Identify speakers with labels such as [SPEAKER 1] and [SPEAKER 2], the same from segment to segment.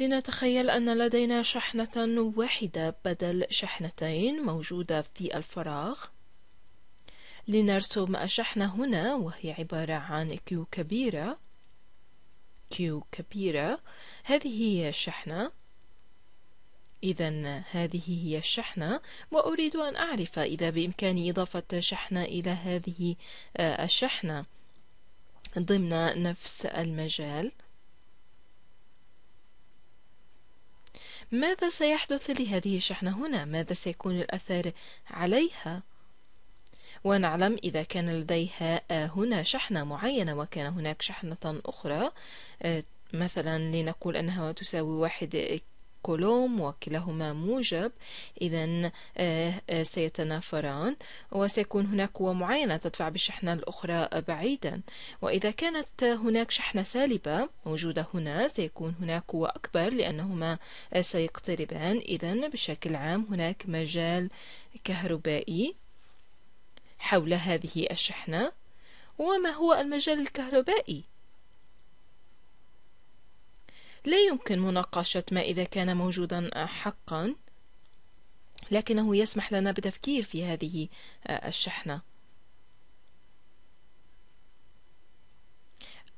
[SPEAKER 1] لنتخيل أن لدينا شحنة واحدة بدل شحنتين موجودة في الفراغ لنرسم الشحنة هنا وهي عبارة عن كيو كبيرة كيو كبيرة هذه هي الشحنة إذا هذه هي الشحنة وأريد أن أعرف إذا بإمكاني إضافة شحنة إلى هذه آه، الشحنة ضمن نفس المجال ماذا سيحدث لهذه الشحنة هنا ماذا سيكون الأثر عليها ونعلم إذا كان لديها آه، هنا شحنة معينة وكان هناك شحنة أخرى آه، مثلا لنقول أنها تساوي واحد كولوم وكلاهما موجب إذا آه، آه، سيتنافران وسيكون هناك قوة معينة تدفع بالشحنة الأخرى بعيدا وإذا كانت هناك شحنة سالبة موجودة هنا سيكون هناك قوة أكبر لأنهما آه، سيقتربان إذا بشكل عام هناك مجال كهربائي حول هذه الشحنة وما هو المجال الكهربائي لا يمكن مناقشة ما إذا كان موجودا حقا لكنه يسمح لنا بتفكير في هذه آه، الشحنة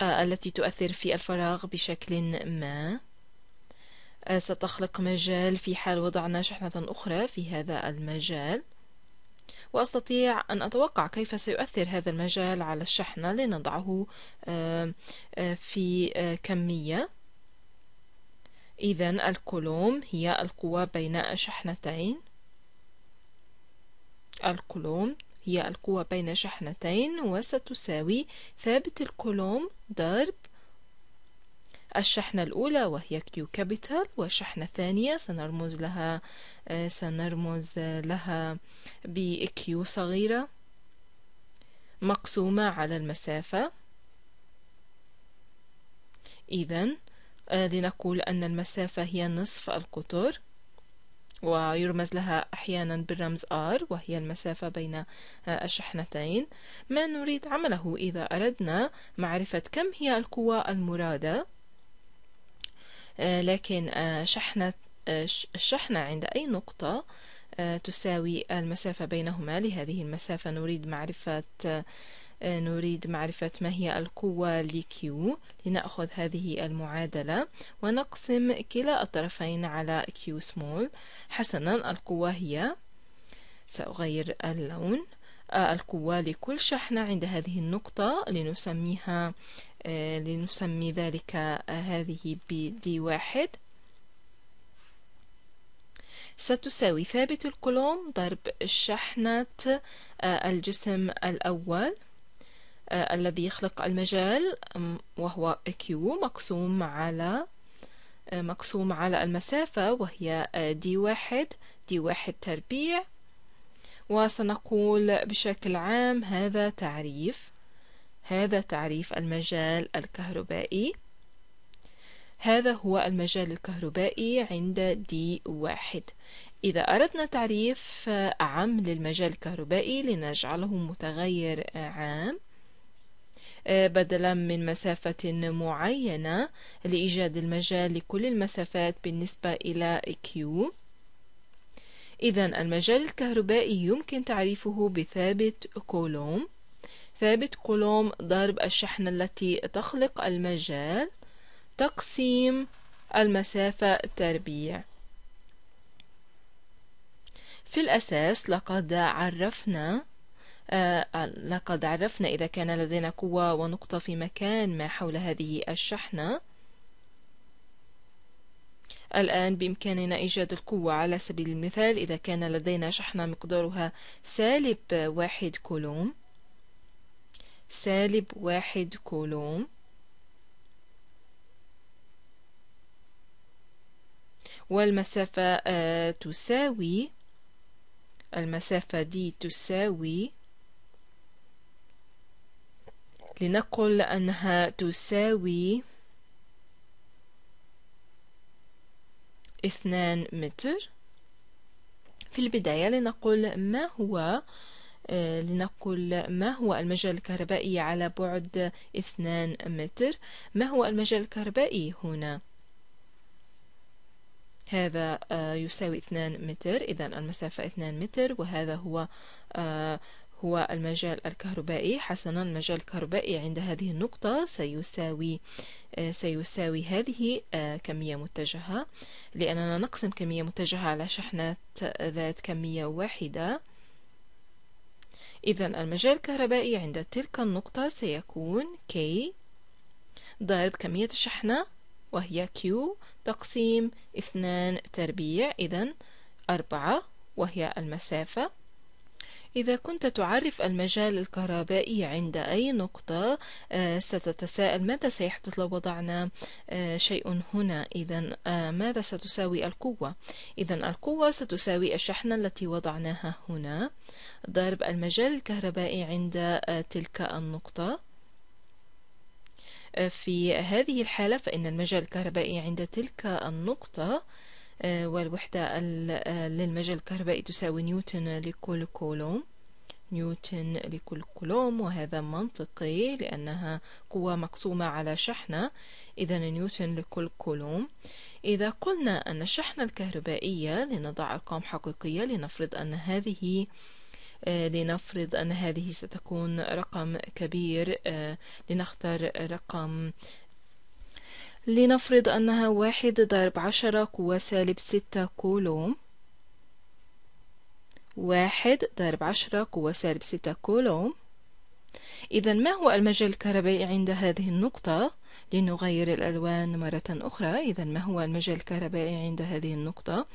[SPEAKER 1] آه، التي تؤثر في الفراغ بشكل ما آه، ستخلق مجال في حال وضعنا شحنة أخرى في هذا المجال وأستطيع أن أتوقع كيف سيؤثر هذا المجال على الشحنة لنضعه في كمية إذا الكولوم هي القوة بين شحنتين الكولوم هي القوة بين شحنتين وستساوي ثابت الكولوم ضرب الشحنة الأولى وهي Q capital والشحنة الثانية سنرمز لها آه، سنرمز لها ب Q صغيرة مقسومة على المسافة إذا آه، لنقول أن المسافة هي نصف القطر ويرمز لها أحيانا بالرمز R وهي المسافة بين آه، الشحنتين ما نريد عمله إذا أردنا معرفة كم هي القوة المرادة آه، لكن شحنة الشحنة عند أي نقطة تساوي المسافة بينهما لهذه المسافة نريد معرفة آه، نريد معرفة ما هي القوة لكيو لنأخذ هذه المعادلة ونقسم كلا الطرفين على كيو سمول حسنا القوة هي سأغير اللون آه، القوة لكل شحنة عند هذه النقطة لنسميها آه، لنسمي ذلك هذه بدي واحد ستساوي ثابت الكولوم ضرب شحنة الجسم الأول آه، الذي يخلق المجال وهو Q مقسوم على آه، مقسوم على المسافة وهي آه، دي واحد دي واحد تربيع وسنقول بشكل عام هذا تعريف هذا تعريف المجال الكهربائي هذا هو المجال الكهربائي عند دي واحد إذا أردنا تعريف أعم للمجال الكهربائي لنجعله متغير عام آه، بدلا من مسافة معينة لإيجاد المجال لكل المسافات بالنسبة إلى Q إذا المجال الكهربائي يمكن تعريفه بثابت كولوم ثابت كولوم ضرب الشحنة التي تخلق المجال تقسيم المسافة تربيع في الأساس لقد عرفنا آه، لقد عرفنا إذا كان لدينا قوة ونقطة في مكان ما حول هذه الشحنة الآن بإمكاننا إيجاد القوة على سبيل المثال إذا كان لدينا شحنة مقدارها سالب واحد كولوم سالب واحد كولوم والمسافة آه، تساوي المسافة دي تساوي لنقل أنها تساوي اثنان متر في البداية لنقل ما هو آه، لنقل ما هو المجال الكهربائي على بعد اثنان متر ما هو المجال الكهربائي هنا هذا آه، يساوي اثنان متر إذا المسافة اثنان متر وهذا هو آه، هو المجال الكهربائي حسنا المجال الكهربائي عند هذه النقطة سيساوي آه، سيساوي هذه آه، كمية متجهة لأننا نقسم كمية متجهة على شحنات ذات كمية واحدة إذا المجال الكهربائي عند تلك النقطة سيكون K ضرب كمية الشحنة وهي Q تقسيم اثنان تربيع إذا أربعة وهي المسافة إذا كنت تعرف المجال الكهربائي عند أي نقطة آه، ستتساءل ماذا سيحدث لو وضعنا آه، شيء هنا إذا آه، ماذا ستساوي القوة إذا القوة ستساوي الشحنة التي وضعناها هنا ضرب المجال الكهربائي عند تلك النقطة في هذه الحالة فإن المجال الكهربائي عند تلك النقطة آه، والوحدة آه، للمجال الكهربائي تساوي نيوتن لكل كولوم نيوتن لكل كولوم وهذا منطقي لأنها قوة مقسومة على شحنة إذا نيوتن لكل كولوم إذا قلنا أن الشحنة الكهربائية لنضع أرقام حقيقية لنفرض أن هذه آه، لنفرض أن هذه ستكون رقم كبير لنختار رقم لنفرض أنها واحد ضرب عشرة قوة سالب ستة كولوم واحد ضرب عشرة قوة سالب ستة كولوم إذا ما هو المجال الكهربائي عند هذه النقطة؟ لنغير الألوان مرة أخرى إذا ما هو المجال الكهربائي عند هذه النقطة؟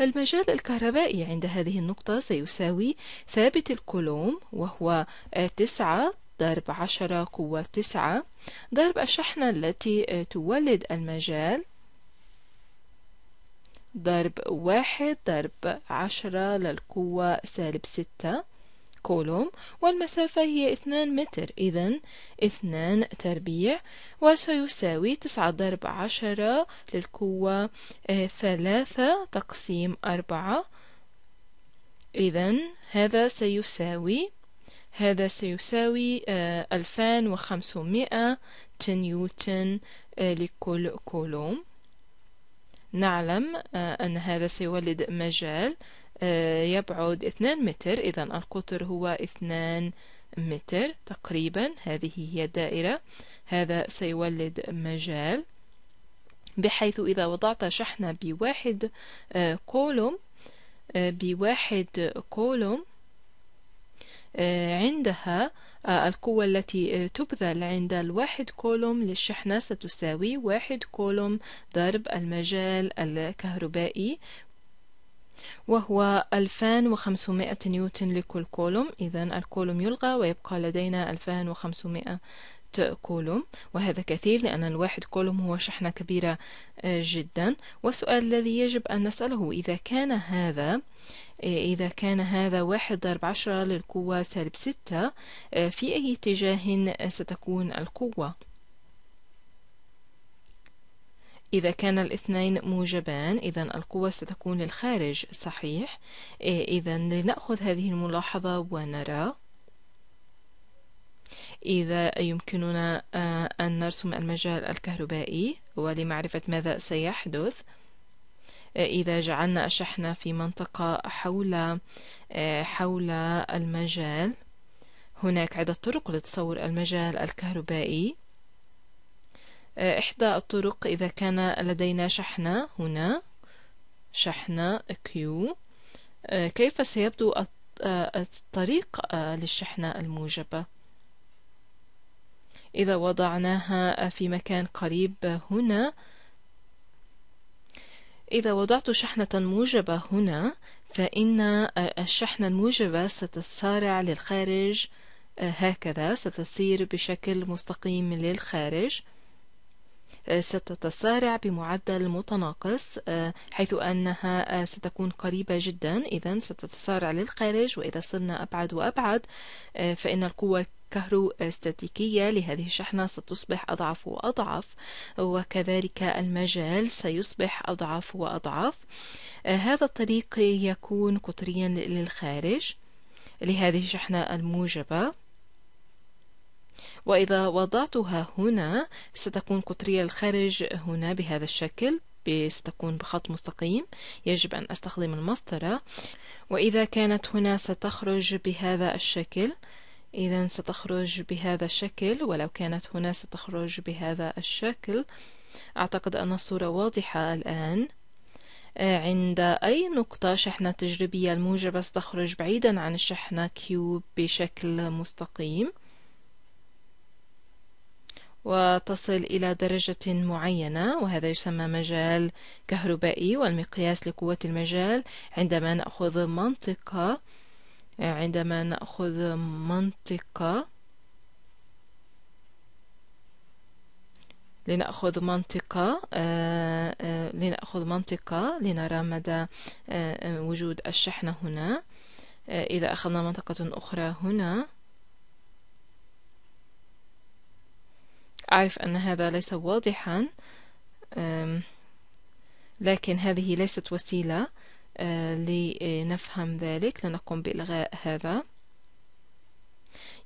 [SPEAKER 1] المجال الكهربائي عند هذه النقطة سيساوي ثابت الكولوم وهو تسعة ضرب عشرة قوة تسعة ضرب الشحنة التي تولد المجال ضرب واحد ضرب عشرة للقوة سالب ستة كولوم والمسافة هي اثنان متر إذا اثنان تربيع وسيساوي تسعة ضرب عشرة للقوة آه، ثلاثة تقسيم أربعة إذا هذا سيساوي هذا سيساوي آه، ألفان وخمسمائة نيوتن آه، لكل كولوم نعلم آه، أن هذا سيولد مجال يبعد اثنان متر إذا القطر هو اثنان متر تقريبا هذه هي الدائرة هذا سيولد مجال بحيث إذا وضعت شحنة بواحد كولوم بواحد كولوم عندها آه، القوة التي آه، تبذل عند الواحد كولوم للشحنة ستساوي واحد كولوم ضرب المجال الكهربائي وهو 2500 نيوتن لكل كولوم إذا الكولوم يلغى ويبقى لدينا 2500 كولوم وهذا كثير لأن الواحد كولوم هو شحنة كبيرة آه، جدا والسؤال الذي يجب أن نسأله إذا كان هذا آه، إذا كان هذا واحد ضرب عشرة للقوة سالب ستة آه، في أي اتجاه ستكون القوة؟ إذا كان الاثنين موجبان إذا القوة ستكون للخارج صحيح إذا لنأخذ هذه الملاحظة ونرى إذا يمكننا آه، أن نرسم المجال الكهربائي ولمعرفة ماذا سيحدث آه، إذا جعلنا الشحنة في منطقة حول آه، حول المجال هناك عدة طرق لتصور المجال الكهربائي إحدى الطرق إذا كان لدينا شحنة هنا شحنة Q كيف سيبدو الطريق للشحنة الموجبة إذا وضعناها في مكان قريب هنا إذا وضعت شحنة موجبة هنا فإن الشحنة الموجبة ستسارع للخارج هكذا ستسير بشكل مستقيم للخارج ستتسارع بمعدل متناقص حيث أنها ستكون قريبة جدا إذا ستتسارع للخارج وإذا صرنا أبعد وأبعد فإن القوة الكهروستاتيكية لهذه الشحنة ستصبح أضعف وأضعف وكذلك المجال سيصبح أضعف وأضعف آه، هذا الطريق يكون قطريا للخارج لهذه الشحنة الموجبة وإذا وضعتها هنا ستكون قطرية الخارج هنا بهذا الشكل ستكون بخط مستقيم يجب أن أستخدم المسطرة وإذا كانت هنا ستخرج بهذا الشكل إذا ستخرج بهذا الشكل ولو كانت هنا ستخرج بهذا الشكل أعتقد أن الصورة واضحة الآن آه، عند أي نقطة شحنة تجريبية الموجبة ستخرج بعيدا عن الشحنة كيوب بشكل مستقيم وتصل إلى درجة معينة وهذا يسمى مجال كهربائي والمقياس لقوة المجال عندما نأخذ منطقة عندما نأخذ منطقة لنأخذ منطقة آه، آه، لنأخذ منطقة لنرى مدى آه، وجود الشحنة هنا إذا أخذنا منطقة أخرى هنا أعرف أن هذا ليس واضحا لكن هذه ليست وسيلة آه، لنفهم ذلك لنقوم بإلغاء هذا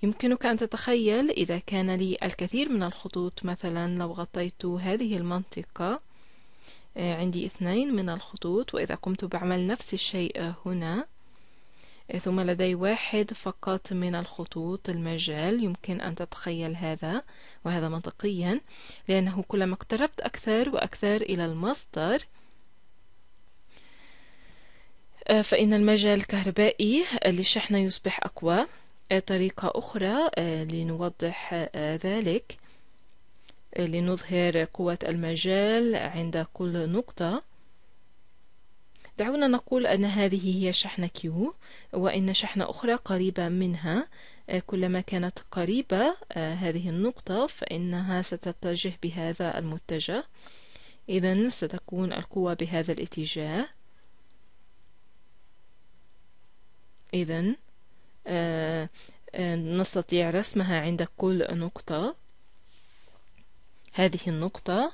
[SPEAKER 1] يمكنك أن تتخيل إذا كان لي الكثير من الخطوط مثلا لو غطيت هذه المنطقة آه، عندي اثنين من الخطوط وإذا قمت بعمل نفس الشيء هنا آه، ثم لدي واحد فقط من الخطوط المجال يمكن أن تتخيل هذا وهذا منطقيا لأنه كلما اقتربت أكثر وأكثر إلى المصدر آه، فإن المجال الكهربائي للشحن آه، يصبح أقوى آه، طريقة أخرى لنوضح ذلك لنظهر قوة المجال عند كل نقطة دعونا نقول أن هذه هي شحنة كيو وإن شحنة أخرى قريبة منها كلما كانت قريبة هذه النقطة فإنها ستتجه بهذا المتجه إذا ستكون القوة بهذا الاتجاه إذا آه، آه، نستطيع رسمها عند كل نقطة هذه النقطة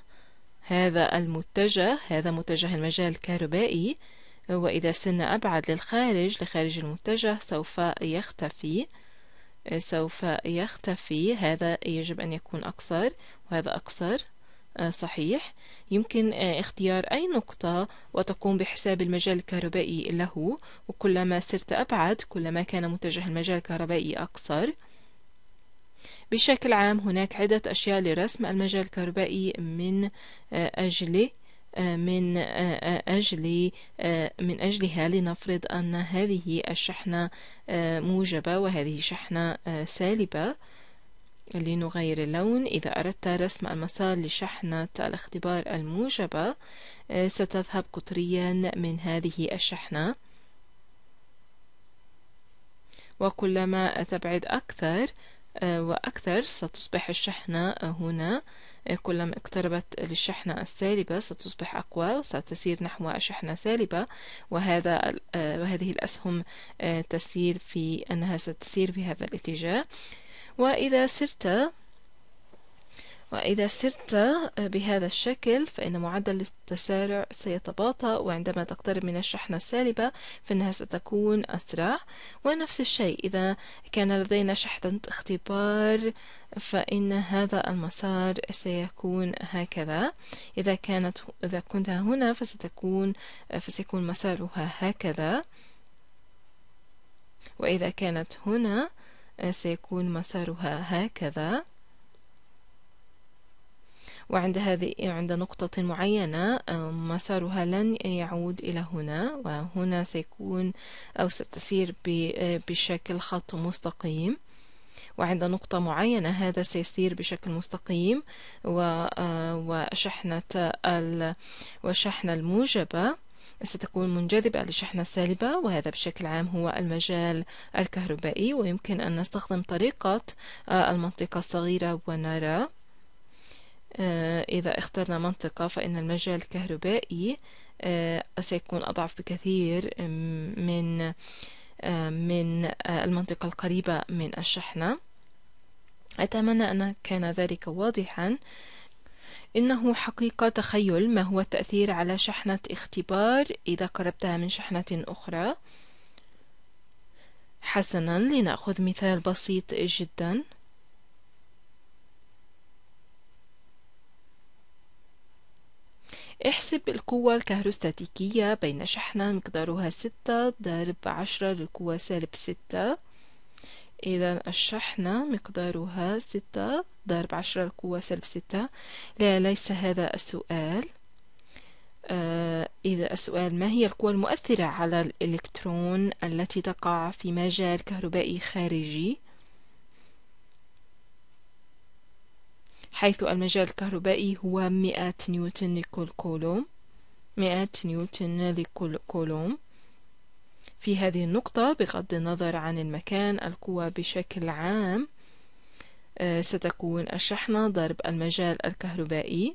[SPEAKER 1] هذا المتجه هذا متجه المجال الكهربائي وإذا سرنا أبعد للخارج لخارج المتجه سوف يختفي آه، سوف يختفي هذا يجب أن يكون أقصر وهذا أقصر آه، صحيح يمكن آه، اختيار أي نقطة وتقوم بحساب المجال الكهربائي له وكلما سرت أبعد كلما كان متجه المجال الكهربائي أقصر بشكل عام هناك عدة أشياء لرسم المجال الكهربائي من آه، أجله من أجل من أجلها لنفرض أن هذه الشحنة موجبة وهذه شحنة سالبة لنغير اللون إذا أردت رسم المسار لشحنة الاختبار الموجبة آه، ستذهب قطريا من هذه الشحنة وكلما تبعد أكثر آه، وأكثر ستصبح الشحنة هنا آه، كلما اقتربت للشحنة السالبة ستصبح أقوى وستسير نحو الشحنة سالبة وهذا وهذه الأسهم تسير في أنها ستسير في هذا الاتجاه وإذا سرت وإذا سرت آه، بهذا الشكل فإن معدل التسارع سيتباطأ وعندما تقترب من الشحنة السالبة فإنها ستكون أسرع ونفس الشيء إذا كان لدينا شحنة اختبار فإن هذا المسار سيكون هكذا إذا كانت إذا كنت هنا فستكون آه، فسيكون مسارها هكذا وإذا كانت هنا سيكون مسارها هكذا وعند هذه عند نقطة معينة مسارها لن يعود إلى هنا وهنا سيكون أو ستسير بشكل خط مستقيم وعند نقطة معينة هذا سيسير بشكل مستقيم أه، وشحنة وشحنة الموجبة ستكون منجذبة لشحنة سالبة وهذا بشكل عام هو المجال الكهربائي ويمكن أن نستخدم طريقة آه، المنطقة الصغيرة ونرى آه، إذا اخترنا منطقة فإن المجال الكهربائي آه، سيكون أضعف بكثير من من المنطقة القريبة من الشحنة أتمنى أن كان ذلك واضحا إنه حقيقة تخيل ما هو التأثير على شحنة اختبار إذا قربتها من شحنة أخرى حسنا لنأخذ مثال بسيط جدا احسب القوة الكهروستاتيكية بين شحنة مقدارها ستة ضرب عشرة للقوة سالب ستة إذا الشحنة مقدارها ستة ضرب عشرة القوة سلب ستة لا ليس هذا السؤال آه إذا السؤال ما هي القوى المؤثرة على الإلكترون التي تقع في مجال كهربائي خارجي حيث المجال الكهربائي هو مئة نيوتن لكل كولوم مئة نيوتن لكل كولوم في هذه النقطة بغض النظر عن المكان القوى بشكل عام آه، ستكون الشحنة ضرب المجال الكهربائي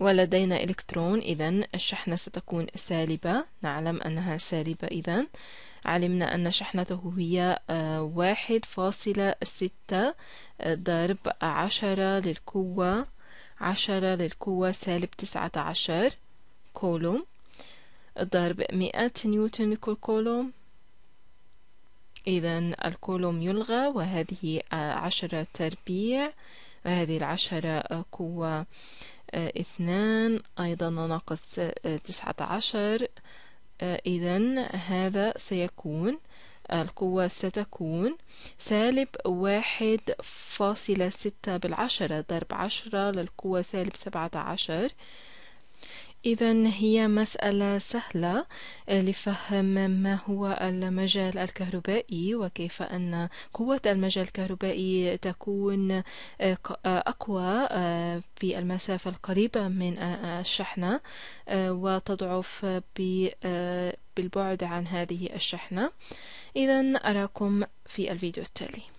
[SPEAKER 1] ولدينا إلكترون إذا الشحنة ستكون سالبة نعلم أنها سالبة إذا علمنا أن شحنته هي آه، واحد فاصلة ستة آه، ضرب عشرة للقوة عشرة للقوة سالب تسعة عشر كولوم ضرب مئة نيوتن كل كولوم إذا الكولوم يلغى وهذه عشرة تربيع وهذه العشرة قوة آه، اثنان أيضا ناقص آه، تسعة عشر آه، إذا هذا سيكون القوة ستكون سالب واحد فاصلة ستة بالعشرة ضرب عشرة للقوة سالب سبعة عشر إذا هي مسألة سهلة آه، لفهم ما هو المجال الكهربائي وكيف أن قوة المجال الكهربائي تكون آه، آه، أقوى في المسافة القريبة من الشحنة وتضعف بالبعد عن هذه الشحنة إذا أراكم في الفيديو التالي